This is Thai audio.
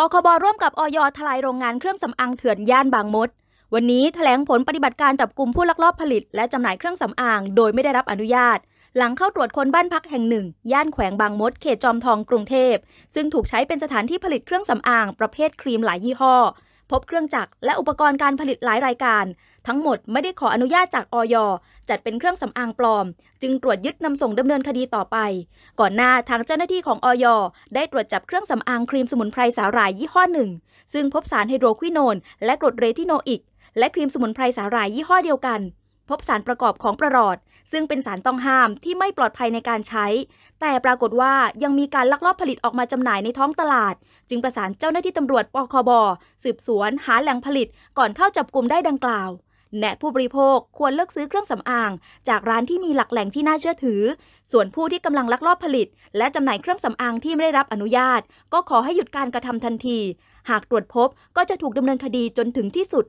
ปคบร่วมกับออยทลายโรงงานเครื่องสำอางเถื่อนย่านบางมด วันนี้แถลงผลปฏิบัติการจับกลุ่มผู้ลักลอบผลิตและจำหน่ายเครื่องสำอางโดยไม่ได้รับอนุญาต หลังเข้าตรวจค้นบ้านพักแห่งหนึ่ง ย่านแขวงบางมดเขตจอมทองกรุงเทพ ซึ่งถูกใช้เป็นสถานที่ผลิตเครื่องสำอาง ประเภทครีมหลายยี่ห้อพบเครื่องจักรและอุปกรณ์การผลิตหลายรายการ ทั้งหมดไม่ได้ขออนุญาตจากออยจัดเป็นเครื่องสำอางปลอม จึงตรวจยึดนำส่งดำเนินคดีต่อไป ก่อนหน้าทางเจ้าหน้าที่ของออยได้ตรวจจับเครื่องสำอางครีมสมุนไพรสาหร่ายยี่ห้อหนึ่ง ซึ่งพบสารไฮโดรควิโนนและกรดเรทิโนอิกและครีมสมุนไพรสาหร่ายยี่ห้อเดียวกันพบสารประกอบของประหลอด ซึ่งเป็นสารต้องห้ามที่ไม่ปลอดภัยในการใช้ แต่ปรากฏว่ายังมีการลักลอบผลิตออกมาจำหน่ายในท้องตลาด จึงประสานเจ้าหน้าที่ตำรวจปคบ สืบสวนหาแหล่งผลิตก่อนเข้าจับกลุ่มได้ดังกล่าว แนะผู้บริโภคควรเลือกซื้อเครื่องสำอางจากร้านที่มีหลักแหล่งที่น่าเชื่อถือ ส่วนผู้ที่กำลังลักลอบผลิต และจำหน่ายเครื่องสำอางที่ไม่ได้รับอนุญาต ก็ขอให้หยุดการกระทำทันที หากตรวจพบก็จะถูกดำเนินคดีจนถึงที่สุด